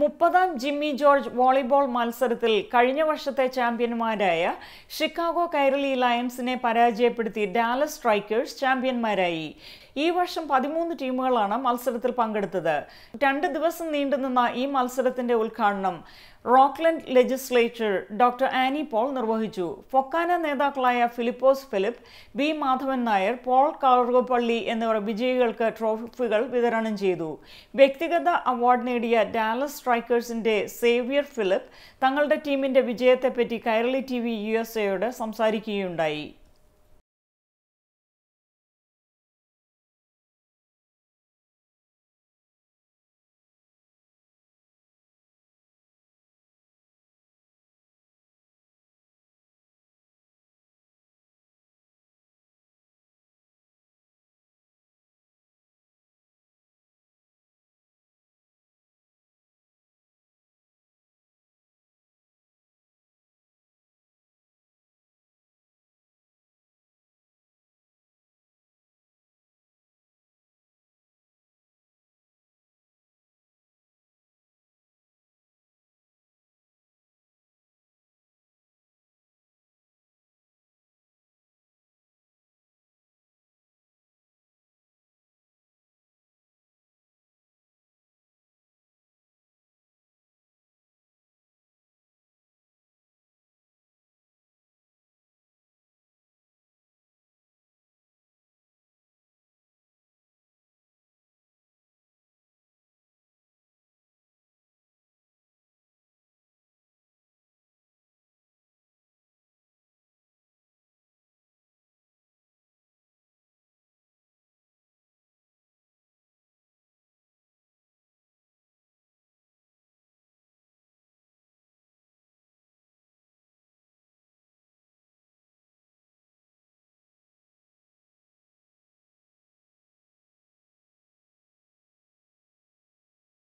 മുപ്പതാം Jimmy George volleyball മത്സരത്തിൽ കഴിഞ്ഞ വർഷത്തെ ചാമ്പ്യന്മാരായ ഷിക്കാഗോ കൈരളി ലയൺസിനെ പരാജയപ്പെടുത്തി ഡാലസ് സ്ട്രൈക്കേഴ്സ് ചാമ്പ്യന്മാരായി ഈ വർഷം പതിമൂന്ന് ടീമുകളാണ് മത്സരത്തിൽ പങ്കെടുത്തത് രണ്ട് ദിവസം നീണ്ടുനിന്ന ഈ മത്സരത്തിന്റെ ഉദ്ഘാടനം Rockland legislator doctor Annie Paul നിർവഹിച്ചു ഫൊക്കാന നേതാക്കളായ ഫിലിപ്പോസ് ഫിലിപ്പ് ബി മാധവൻ നായർ പോൾ കാർഗോപ്പള്ളി എന്നിവർ വിജയികൾക്ക് ട്രോഫികൾ വിതരണം ചെയ്തു വ്യക്തിഗത അവാർഡ് നേടിയ ഡാലസ് സ്ട്രൈക്കേഴ്സിന്റെ സേവിയർ ഫിലിപ്പ് തങ്ങളുടെ ടീമിന്റെ വിജയത്തെപ്പറ്റി Kairali T V U S എയോട് സംസാരിക്കുകയുണ്ടായി